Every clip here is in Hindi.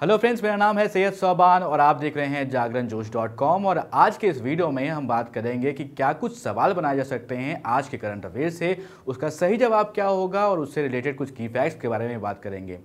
हेलो फ्रेंड्स मेरा नाम है सैयद सौबान और आप देख रहे हैं जागरण जोश डॉट कॉम और आज के इस वीडियो में हम बात करेंगे कि क्या कुछ सवाल बनाए जा सकते हैं आज के करंट अफेयर से उसका सही जवाब क्या होगा और उससे रिलेटेड कुछ की फैक्ट्स के बारे में बात करेंगे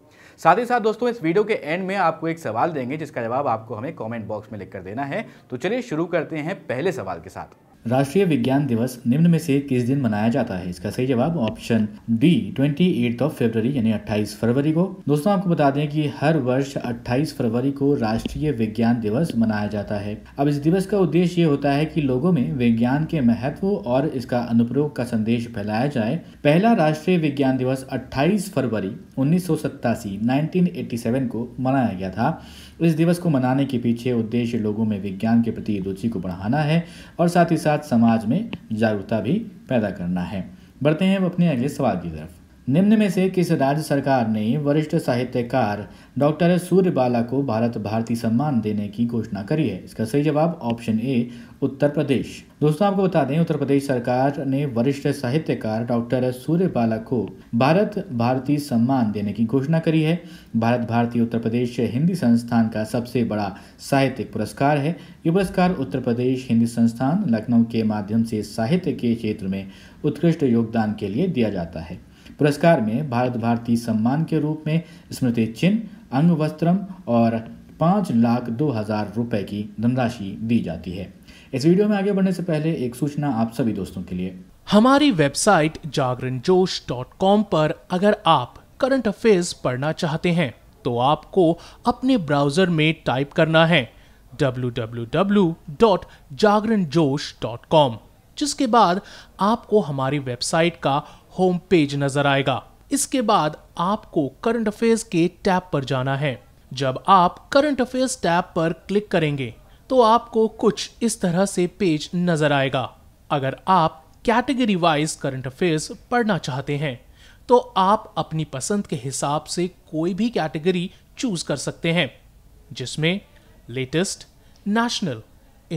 साथ ही साथ दोस्तों इस वीडियो के एंड में आपको एक सवाल देंगे जिसका जवाब आपको हमें कॉमेंट बॉक्स में लिख कर देना है तो चलिए शुरू करते हैं पहले सवाल के साथ राष्ट्रीय विज्ञान दिवस निम्न में से किस दिन मनाया जाता है इसका सही जवाब option D twenty eight of February यानी अट्ठाईस फरवरी को दोस्तों आपको बता दें कि हर वर्ष अट्ठाईस फरवरी को राष्ट्रीय विज्ञान दिवस मनाया जाता है अब इस दिवस का उद्देश्य ये होता है कि लोगों में विज्ञान के महत्व और इसका अनुप्रयोग का संदेश फैलाया जाए पहला राष्ट्रीय विज्ञान दिवस अट्ठाईस फरवरी उन्नीस सौ सेवन को मनाया गया था इस दिवस को मनाने के पीछे उद्देश्य लोगों में विज्ञान के प्रति रुचि को बढ़ाना है और साथ ही साथ साथ समाज में जागरूकता भी पैदा करना है बढ़ते हैं अब अपने अगले सवाल की तरफ निम्न में से किस राज्य सरकार ने वरिष्ठ साहित्यकार डॉक्टर सूर्य बाला को भारत भारती सम्मान देने की घोषणा करी है इसका सही जवाब ऑप्शन ए उत्तर प्रदेश दोस्तों आपको बता दें उत्तर प्रदेश सरकार ने वरिष्ठ साहित्यकार डॉक्टर सूर्य बाला को भारत भारती सम्मान देने की घोषणा करी है भारत भारती उत्तर प्रदेश हिंदी संस्थान का सबसे बड़ा साहित्यिक पुरस्कार है ये पुरस्कार उत्तर प्रदेश हिंदी संस्थान लखनऊ के माध्यम से साहित्य के क्षेत्र में उत्कृष्ट योगदान के लिए दिया जाता है पुरस्कार में भारत भारती सम्मान के रूप में स्मृति चिन्ह अंग वस्त्रम और पाँच लाख दो हज़ार रुपये की धनराशि दी जाती है इस वीडियो में आगे बढ़ने से पहले एक सूचना आप सभी दोस्तों के लिए हमारी वेबसाइट जागरण जोश डॉट कॉम पर अगर आप करंट अफेयर्स पढ़ना चाहते हैं तो आपको अपने ब्राउजर में टाइप करना है www.jagranjosh.com जिसके बाद आपको हमारी वेबसाइट का होम पेज नजर आएगा इसके बाद आपको करंट अफेयर्स के टैब पर जाना है जब आप करंट अफेयर्स टैब पर क्लिक करेंगे तो आपको कुछ इस तरह से पेज नजर आएगा अगर आप कैटेगरी वाइज करंट अफेयर्स पढ़ना चाहते हैं तो आप अपनी पसंद के हिसाब से कोई भी कैटेगरी चूज कर सकते हैं जिसमें latest national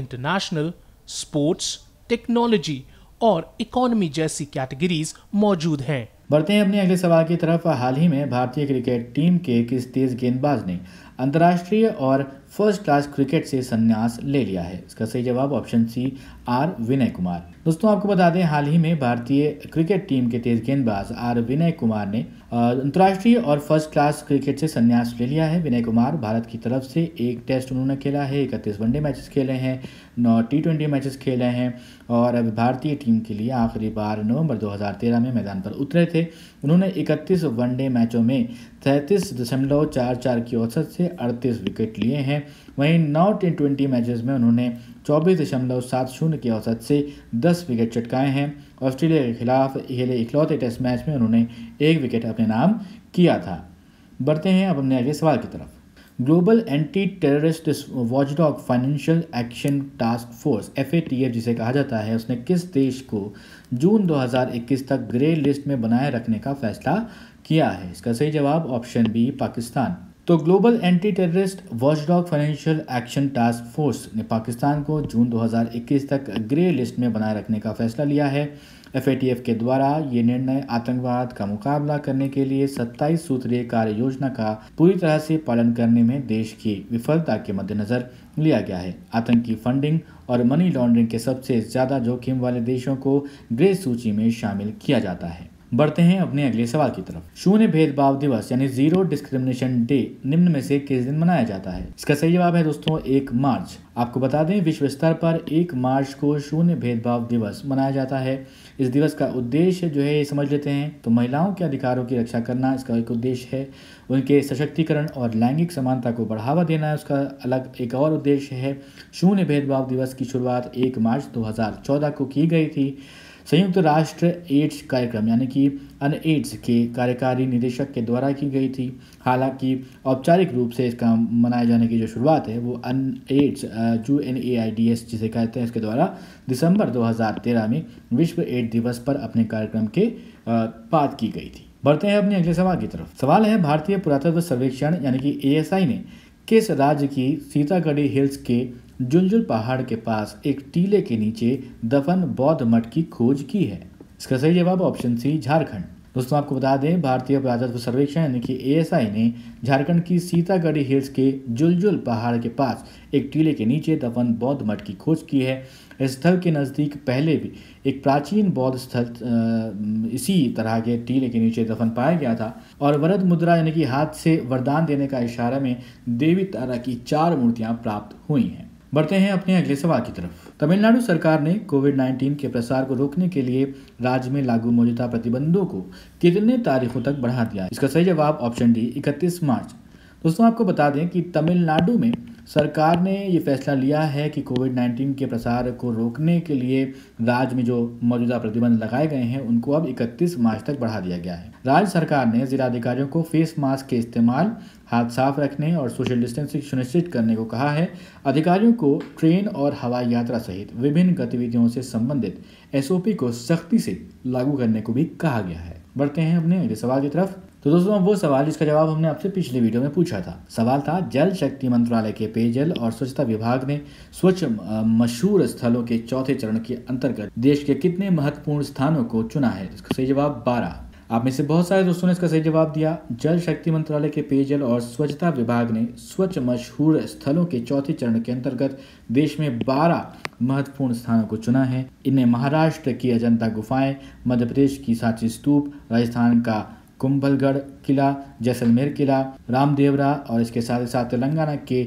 international sports technology और इकोनॉमी जैसी कैटेगरीज मौजूद हैं बढ़ते हैं अपने अगले सवाल की तरफ हाल ही में भारतीय क्रिकेट टीम के किस तेज गेंदबाज ने अंतर्राष्ट्रीय और फर्स्ट क्लास क्रिकेट से संन्यास ले लिया है इसका सही जवाब option C R Vinay Kumar दोस्तों आपको बता दें हाल ही में भारतीय क्रिकेट टीम के तेज गेंदबाज आर विनय कुमार ने अंतर्राष्ट्रीय और फर्स्ट क्लास क्रिकेट से संन्यास ले लिया है विनय कुमार भारत की तरफ से एक टेस्ट उन्होंने खेला है इकतीस वनडे मैचेस खेले हैं नौ टी ट्वेंटी मैचेस खेले हैं और अब भारतीय टीम के लिए आखिरी बार नवंबर 2013 में मैदान पर उतरे थे उन्होंने इकतीस वनडे मैचों में तैंतीस दशमलव चार चार की औसत से से 38 विकेट लिए हैं वहीं नौ टी ट्वेंटी मैचेस में उन्होंने चौबीस दशमलव सात शून्य के औसत से 10 विकेट चटकाए हैं ऑस्ट्रेलिया के खिलाफ खेले इकलौते टेस्ट मैच में उन्होंने एक विकेट अपने नाम किया था बढ़ते हैं अब अपने अगले सवाल की तरफ global anti terrorist watchdog financial action task force F जिसे कहा जाता है उसने किस देश को जून 2021 तक ग्रे लिस्ट में बनाए रखने का फैसला किया है इसका सही जवाब ऑप्शन बी पाकिस्तान तो global anti terrorist watchdog financial action task force ने पाकिस्तान को जून 2021 तक ग्रे लिस्ट में बनाए रखने का फैसला लिया है एफएटीएफ के द्वारा ये निर्णय आतंकवाद का मुकाबला करने के लिए 27 सूत्रीय कार्य योजना का पूरी तरह से पालन करने में देश की विफलता के मद्देनज़र लिया गया है आतंकी फंडिंग और मनी लॉन्ड्रिंग के सबसे ज़्यादा जोखिम वाले देशों को ग्रे सूची में शामिल किया जाता है बढ़ते हैं अपने अगले सवाल की तरफ शून्य भेदभाव दिवस यानी जीरो डिस्क्रिमिनेशन डे निम्न में से किस दिन मनाया जाता है इसका सही जवाब है दोस्तों एक मार्च आपको बता दें विश्व स्तर पर एक मार्च को शून्य भेदभाव दिवस मनाया जाता है इस दिवस का उद्देश्य जो है ये समझ लेते हैं तो महिलाओं के अधिकारों की रक्षा करना इसका एक उद्देश्य है उनके सशक्तिकरण और लैंगिक समानता को बढ़ावा देना उसका अलग एक और उद्देश्य है शून्य भेदभाव दिवस की शुरुआत एक मार्च 2014 को की गई थी संयुक्त राष्ट्र एड्स कार्यक्रम यानी कि अन एड्स के कार्यकारी निदेशक के द्वारा की गई थी हालांकि औपचारिक रूप से इसका मनाए जाने की जो शुरुआत है वो UN AIDS U N A I D S जिसे कहते हैं इसके द्वारा दिसंबर 2013 में विश्व एड्स दिवस पर अपने कार्यक्रम के बात की गई थी बढ़ते हैं अपने अगले सवाल की तरफ सवाल है भारतीय पुरातत्व सर्वेक्षण यानी कि ए ने किस राज्य की सीतागढ़ी हिल्स के जुलजुल पहाड़ के पास एक टीले के नीचे दफन बौद्ध मठ की खोज की है इसका सही जवाब ऑप्शन सी झारखंड दोस्तों आपको बता दें भारतीय पुरातत्व सर्वेक्षण यानी कि एएसआई ने झारखंड की सीतागढ़ी हिल्स के जुलजुल पहाड़ के पास एक टीले के नीचे दफन बौद्ध मठ की खोज की है इस स्थल के नज़दीक पहले भी एक प्राचीन बौद्ध स्थल इसी तरह के टीले के नीचे दफन पाया गया था और वरद मुद्रा यानी कि हाथ से वरदान देने का इशारा में देवी तारा की चार मूर्तियाँ प्राप्त हुई हैं बढ़ते हैं अपने अगले सवाल की तरफ तमिलनाडु सरकार ने कोविड 19 के प्रसार को रोकने के लिए राज्य में लागू मौजूदा प्रतिबंधों को कितने तारीखों तक बढ़ा दिया इसका सही जवाब ऑप्शन डी इकतीस मार्च दोस्तों आपको बता दें कि तमिलनाडु में सरकार ने ये फैसला लिया है कि कोविड 19 के प्रसार को रोकने के लिए राज्य में जो मौजूदा प्रतिबंध लगाए गए हैं उनको अब 31 मार्च तक बढ़ा दिया गया है राज्य सरकार ने जिलाधिकारियों को फेस मास्क के इस्तेमाल हाथ साफ रखने और सोशल डिस्टेंसिंग सुनिश्चित करने को कहा है अधिकारियों को ट्रेन और हवाई यात्रा सहित विभिन्न गतिविधियों से संबंधित एसओपी को सख्ती से लागू करने को भी कहा गया है बढ़ते हैं अपने अगले सवाल की तरफ तो दोस्तों अब वो सवाल इसका जवाब हमने आपसे पिछले वीडियो में पूछा था सवाल था जल शक्ति मंत्रालय के पेयजल और स्वच्छता विभाग ने स्वच्छ मशहूर स्थलों के चौथे चरण के अंतर्गत देश के कितने महत्वपूर्ण स्थानों को चुना है इसका सही जवाब बारह आप में से बहुत सारे दोस्तों ने इसका सही जवाब दिया जल शक्ति मंत्रालय के पेयजल और स्वच्छता विभाग ने स्वच्छ मशहूर स्थलों के चौथे चरण के अंतर्गत देश में 12 महत्वपूर्ण स्थानों को चुना है इनमें महाराष्ट्र की अजंता गुफाएं मध्य प्रदेश की सांची स्तूप राजस्थान का कुंभलगढ़ किला जैसलमेर किला रामदेवरा और इसके साथ ही साथ तेलंगाना के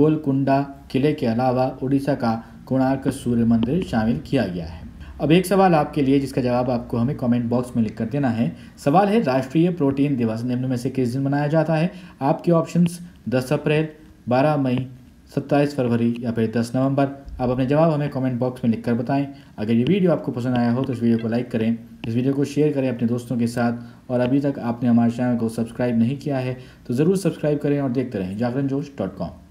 गोलकुंडा किले के अलावा उड़ीसा का कोणार्क सूर्य मंदिर शामिल किया गया है अब एक सवाल आपके लिए जिसका जवाब आपको हमें कमेंट बॉक्स में लिख कर देना है सवाल है राष्ट्रीय प्रोटीन दिवस निम्न में से किस दिन मनाया जाता है आपके ऑप्शंस 10 अप्रैल 12 मई 27 फरवरी या फिर 10 नवंबर आप अपने जवाब हमें कमेंट बॉक्स में लिखकर बताएं अगर ये वीडियो आपको पसंद आया हो तो इस वीडियो को लाइक करें इस वीडियो को शेयर करें अपने दोस्तों के साथ और अभी तक आपने हमारे चैनल को सब्सक्राइब नहीं किया है तो ज़रूर सब्सक्राइब करें और देखते रहें जागरण जोश डॉट कॉम